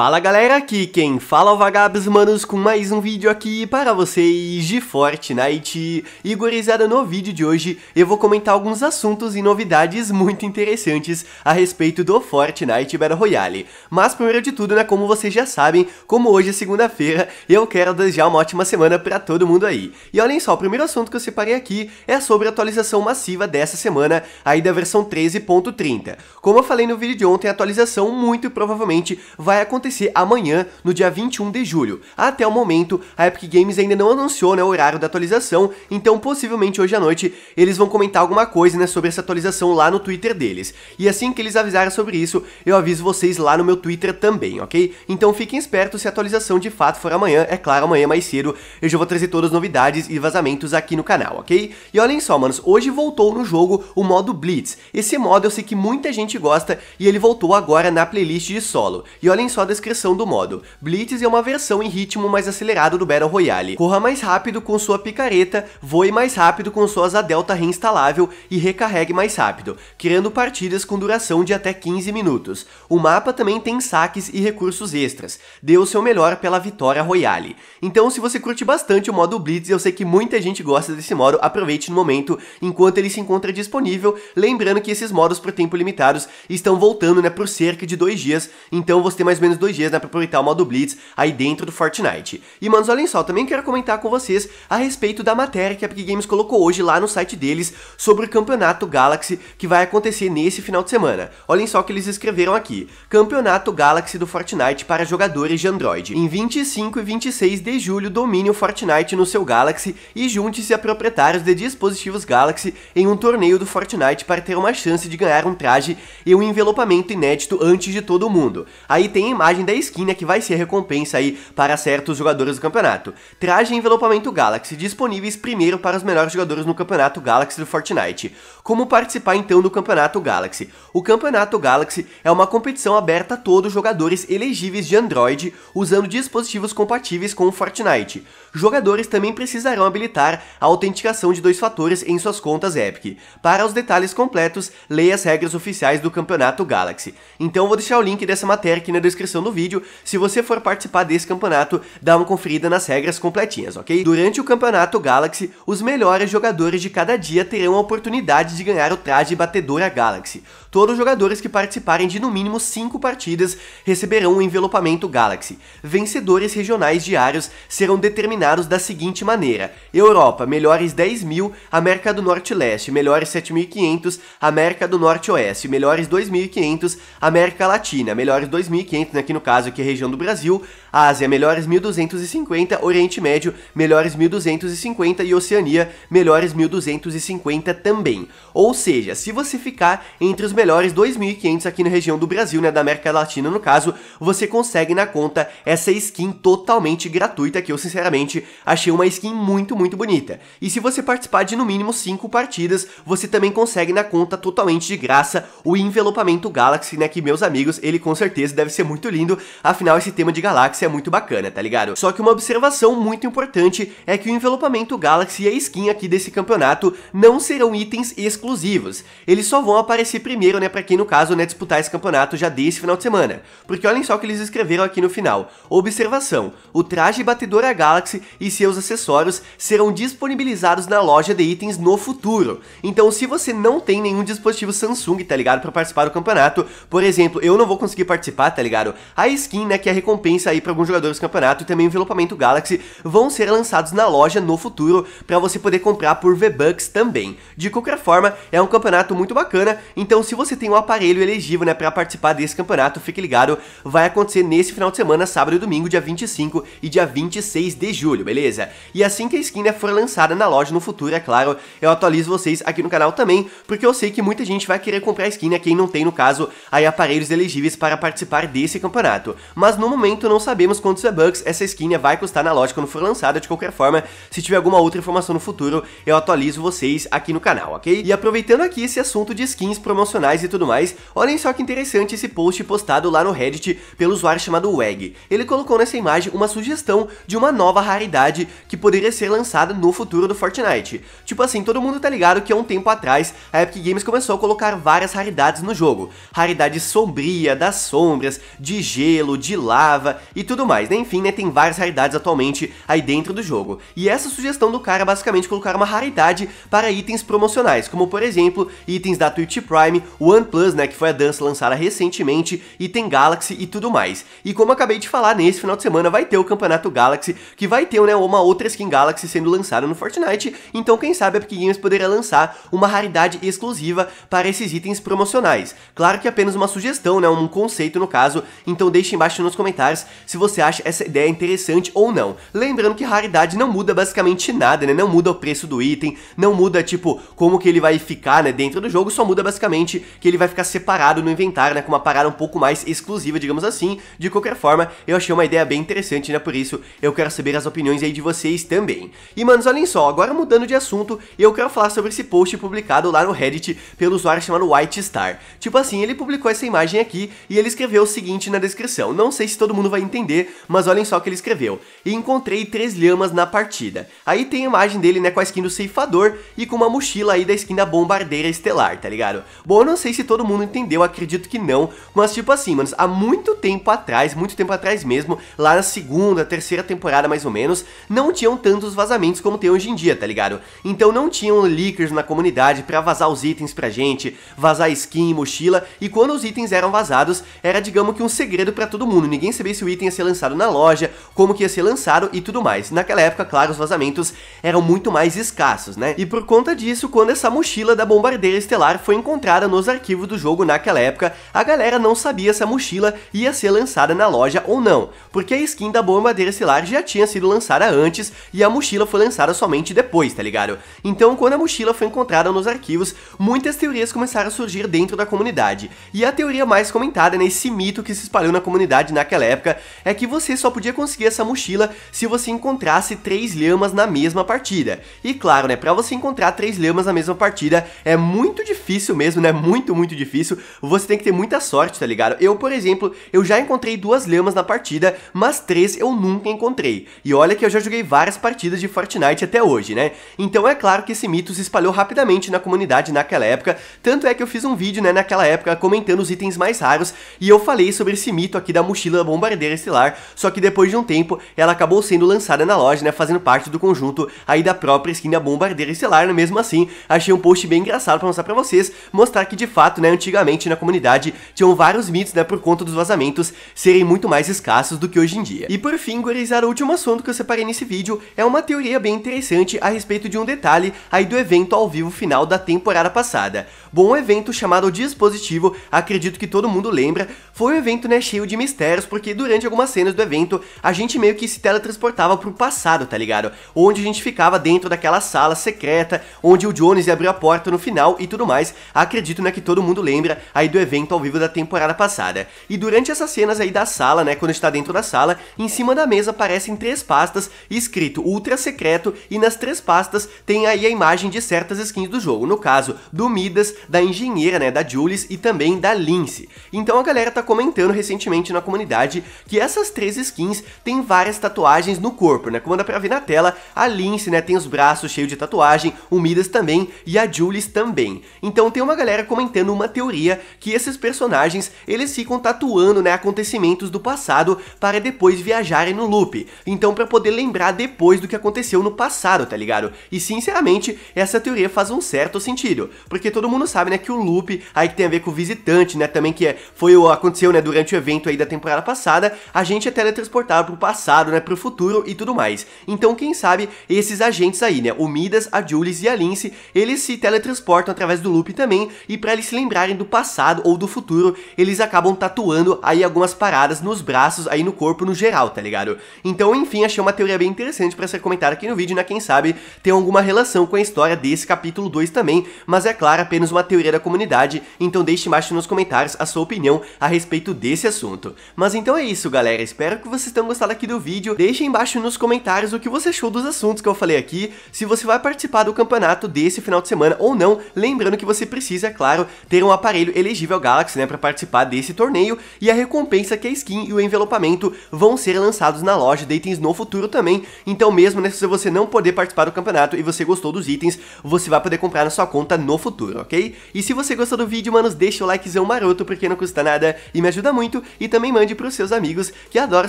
Fala galera, aqui quem fala é o Vagabos Manos com mais um vídeo aqui para vocês de Fortnite. E gurizada, no vídeo de hoje eu vou comentar alguns assuntos e novidades muito interessantes a respeito do Fortnite Battle Royale. Mas primeiro de tudo, né, como vocês já sabem, como hoje é segunda-feira, eu quero desejar uma ótima semana para todo mundo aí. E olhem só, o primeiro assunto que eu separei aqui é sobre a atualização massiva dessa semana, aí da versão 13.30. Como eu falei no vídeo de ontem, a atualização muito provavelmente vai acontecer acontecer amanhã, no dia 21 de julho. Até o momento, a Epic Games ainda não anunciou né, o horário da atualização, então possivelmente hoje à noite eles vão comentar alguma coisa né, sobre essa atualização lá no Twitter deles. E assim que eles avisarem sobre isso, eu aviso vocês lá no meu Twitter também, ok? Então fiquem espertos se a atualização de fato for amanhã, é claro, amanhã é mais cedo eu já vou trazer todas as novidades e vazamentos aqui no canal, ok? E olhem só, manos, hoje voltou no jogo o modo Blitz. Esse modo eu sei que muita gente gosta e ele voltou agora na playlist de solo. E olhem só dessa descrição do modo. Blitz é uma versão em ritmo mais acelerado do Battle Royale. Corra mais rápido com sua picareta, voe mais rápido com sua asa delta reinstalável e recarregue mais rápido, criando partidas com duração de até 15 minutos. O mapa também tem saques e recursos extras. Dê o seu melhor pela vitória Royale. Então, se você curte bastante o modo Blitz, eu sei que muita gente gosta desse modo, aproveite no momento enquanto ele se encontra disponível. Lembrando que esses modos por tempo limitados estão voltando né, por cerca de dois dias, então você tem mais ou menos últimos dois dias, né, pra aproveitar o modo Blitz aí dentro do Fortnite. E, manos, olhem só, também quero comentar com vocês a respeito da matéria que a Epic Games colocou hoje lá no site deles sobre o Campeonato Galaxy que vai acontecer nesse final de semana. Olhem só o que eles escreveram aqui. Campeonato Galaxy do Fortnite para jogadores de Android. Em 25 e 26 de julho, domine o Fortnite no seu Galaxy e junte-se a proprietários de dispositivos Galaxy em um torneio do Fortnite para ter uma chance de ganhar um traje e um envelopamento inédito antes de todo mundo. Aí tem a imagem imagem da skin, né, que vai ser recompensa aí para certos jogadores do campeonato. Traje e envelopamento Galaxy, disponíveis primeiro para os melhores jogadores no campeonato Galaxy do Fortnite. Como participar então do campeonato Galaxy? O campeonato Galaxy é uma competição aberta a todos os jogadores elegíveis de Android usando dispositivos compatíveis com o Fortnite. Jogadores também precisarão habilitar a autenticação de dois fatores em suas contas Epic. Para os detalhes completos, leia as regras oficiais do campeonato Galaxy. Então vou deixar o link dessa matéria aqui na descrição descrição do vídeo. Se você for participar desse campeonato, dá uma conferida nas regras completinhas, ok? Durante o campeonato Galaxy, os melhores jogadores de cada dia terão a oportunidade de ganhar o traje Batedora Galaxy. Todos os jogadores que participarem de no mínimo 5 partidas receberão o um envelopamento Galaxy. Vencedores regionais diários serão determinados da seguinte maneira: Europa, melhores 10 mil, América do Norte Leste, melhores 7.500, América do Norte Oeste, melhores 2.500, América Latina, melhores 2.500, né? aqui no caso aqui é região do Brasil, Ásia melhores 1250, Oriente Médio melhores 1250 e Oceania melhores 1250 também. Ou seja, se você ficar entre os melhores 2500 aqui na região do Brasil, né, da América Latina no caso, você consegue na conta essa skin totalmente gratuita que eu sinceramente achei uma skin muito, muito bonita. E se você participar de no mínimo 5 partidas, você também consegue na conta totalmente de graça o envelopamento Galaxy, né, que meus amigos, ele com certeza deve ser muito lindo afinal esse tema de galáxia é muito bacana, tá ligado? Só que uma observação muito importante é que o envelopamento Galaxy e a skin aqui desse campeonato não serão itens exclusivos, eles só vão aparecer primeiro, né, pra quem no caso, né, disputar esse campeonato já desse final de semana, porque olhem só o que eles escreveram aqui no final, observação, o traje batedor a Galaxy e seus acessórios serão disponibilizados na loja de itens no futuro, então se você não tem nenhum dispositivo Samsung, tá ligado, pra participar do campeonato, por exemplo, eu não vou conseguir participar, tá ligado? a skin, né, que é a recompensa aí para alguns jogadores do campeonato e também o envelopamento Galaxy vão ser lançados na loja no futuro para você poder comprar por V-Bucks também. De qualquer forma, é um campeonato muito bacana, então se você tem um aparelho elegível, né, para participar desse campeonato, fique ligado, vai acontecer nesse final de semana, sábado e domingo, dia 25 e dia 26 de julho, beleza? E assim que a skin né, for lançada na loja no futuro, é claro, eu atualizo vocês aqui no canal também, porque eu sei que muita gente vai querer comprar a skin, né, quem não tem, no caso, aí aparelhos elegíveis para participar desse campeonato campeonato. Mas no momento não sabemos quantos V-Bucks essa skin vai custar na loja quando for lançada, de qualquer forma, se tiver alguma outra informação no futuro, eu atualizo vocês aqui no canal, ok? E aproveitando aqui esse assunto de skins promocionais e tudo mais, olhem só que interessante esse post postado lá no Reddit pelo usuário chamado Weg. Ele colocou nessa imagem uma sugestão de uma nova raridade que poderia ser lançada no futuro do Fortnite. Tipo assim, todo mundo tá ligado que há um tempo atrás a Epic Games começou a colocar várias raridades no jogo. Raridade sombria, das sombras, de gelo, de lava e tudo mais. Né? Enfim, né, tem várias raridades atualmente aí dentro do jogo. E essa sugestão do cara é basicamente colocar uma raridade para itens promocionais, como por exemplo, itens da Twitch Prime, OnePlus, né, que foi a dança lançada recentemente, item Galaxy e tudo mais. E como acabei de falar, nesse final de semana vai ter o Campeonato Galaxy, que vai ter né, uma outra skin Galaxy sendo lançada no Fortnite, então quem sabe a Epic Games poderia lançar uma raridade exclusiva para esses itens promocionais. Claro que apenas uma sugestão, né, um conceito no caso, então deixe embaixo nos comentários se você acha essa ideia interessante ou não. Lembrando que raridade não muda basicamente nada, né? Não muda o preço do item, não muda, tipo, como que ele vai ficar, né, dentro do jogo, só muda basicamente que ele vai ficar separado no inventário, né, com uma parada um pouco mais exclusiva, digamos assim. De qualquer forma, eu achei uma ideia bem interessante, né, por isso eu quero saber as opiniões aí de vocês também. E, manos, olhem só, agora mudando de assunto, eu quero falar sobre esse post publicado lá no Reddit pelo usuário chamado White Star. Tipo assim, ele publicou essa imagem aqui e ele escreveu o seguinte na né, na descrição. Não sei se todo mundo vai entender, mas olhem só o que ele escreveu. encontrei três lhamas na partida. Aí tem a imagem dele, né, com a skin do ceifador e com uma mochila aí da skin da bombardeira estelar, tá ligado? Bom, eu não sei se todo mundo entendeu, acredito que não, mas tipo assim, mano, há muito tempo atrás, muito tempo atrás mesmo, lá na segunda, terceira temporada mais ou menos, não tinham tantos vazamentos como tem hoje em dia, tá ligado? Então não tinham leakers na comunidade pra vazar os itens pra gente, vazar skin, mochila, e quando os itens eram vazados, era digamos que um segredo segredo para todo mundo, ninguém sabia se o item ia ser lançado na loja, como que ia ser lançado e tudo mais. Naquela época, claro, os vazamentos eram muito mais escassos, né? E por conta disso, quando essa mochila da Bombardeira Estelar foi encontrada nos arquivos do jogo naquela época, a galera não sabia se a mochila ia ser lançada na loja ou não, porque a skin da Bombardeira Estelar já tinha sido lançada antes e a mochila foi lançada somente depois, tá ligado? Então, quando a mochila foi encontrada nos arquivos, muitas teorias começaram a surgir dentro da comunidade, e a teoria mais comentada nesse mito que se espalhou espalhou na comunidade naquela época é que você só podia conseguir essa mochila se você encontrasse três lhamas na mesma partida. E claro, né, para você encontrar três lhamas na mesma partida é muito difícil mesmo, né? Muito, muito difícil. Você tem que ter muita sorte, tá ligado? Eu, por exemplo, eu já encontrei duas lhamas na partida, mas três eu nunca encontrei. E olha que eu já joguei várias partidas de Fortnite até hoje, né? Então é claro que esse mito se espalhou rapidamente na comunidade naquela época, tanto é que eu fiz um vídeo, né, naquela época comentando os itens mais raros e eu falei sobre esse esse mito aqui da mochila bombardeira estelar, só que depois de um tempo ela acabou sendo lançada na loja, né, fazendo parte do conjunto aí da própria skin da bombardeira estelar, né, mesmo assim, achei um post bem engraçado para mostrar para vocês, mostrar que de fato, né, antigamente na comunidade tinham vários mitos, né, por conta dos vazamentos serem muito mais escassos do que hoje em dia. E por fim, gurizada, o último assunto que eu separei nesse vídeo é uma teoria bem interessante a respeito de um detalhe aí do evento ao vivo final da temporada passada. Bom, um evento chamado Dispositivo, acredito que todo mundo lembra, foi um evento, né, é cheio de mistérios, porque durante algumas cenas do evento, a gente meio que se teletransportava pro passado, tá ligado? Onde a gente ficava dentro daquela sala secreta, onde o Jones abriu a porta no final e tudo mais. Acredito, né, que todo mundo lembra aí do evento ao vivo da temporada passada. E durante essas cenas aí da sala, né, quando a gente tá dentro da sala, em cima da mesa aparecem três pastas escrito Ultra Secreto e nas três pastas tem aí a imagem de certas skins do jogo, no caso do Midas, da Engenheira, né, da Julius e também da Lince. Então a galera tá comentando recentemente na comunidade que essas três skins têm várias tatuagens no corpo, né? Como dá pra ver na tela, a Lince, né, tem os braços cheios de tatuagem, o Midas também e a Julis também. Então tem uma galera comentando uma teoria que esses personagens, eles ficam tatuando, né, acontecimentos do passado para depois viajarem no loop. Então para poder lembrar depois do que aconteceu no passado, tá ligado? E sinceramente, essa teoria faz um certo sentido, porque todo mundo sabe, né, que o loop aí que tem a ver com o visitante, né, também que é, foi o aconteceu, né, durante evento aí da temporada passada, a gente é teletransportado pro passado, né, pro futuro e tudo mais. Então, quem sabe, esses agentes aí, né, o Midas, a Julius e a Lince, eles se teletransportam através do loop também, e para eles se lembrarem do passado ou do futuro, eles acabam tatuando aí algumas paradas nos braços, aí no corpo no geral, tá ligado? Então, enfim, achei uma teoria bem interessante para ser comentada aqui no vídeo, né, quem sabe tem alguma relação com a história desse capítulo 2 também, mas é claro, apenas uma teoria da comunidade, então deixe embaixo nos comentários a sua opinião a respeito desse esse assunto. Mas então é isso, galera. Espero que vocês tenham gostado aqui do vídeo. Deixem embaixo nos comentários o que você achou dos assuntos que eu falei aqui, se você vai participar do campeonato desse final de semana ou não. Lembrando que você precisa, claro, ter um aparelho elegível Galaxy, né, para participar desse torneio. E a recompensa que é a skin e o envelopamento vão ser lançados na loja de itens no futuro também. Então mesmo, né, se você não poder participar do campeonato e você gostou dos itens, você vai poder comprar na sua conta no futuro, ok? E se você gostou do vídeo, manos, deixa o likezão maroto porque não custa nada e me ajuda muito muito e também mande para os seus amigos que adoram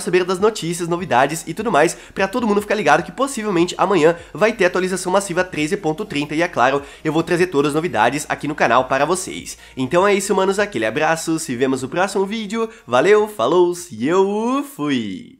saber das notícias, novidades e tudo mais, para todo mundo ficar ligado que possivelmente amanhã vai ter atualização massiva 13.30 e é claro, eu vou trazer todas as novidades aqui no canal para vocês. Então é isso, manos, aquele abraço, se vemos no próximo vídeo, valeu, falou e eu fui!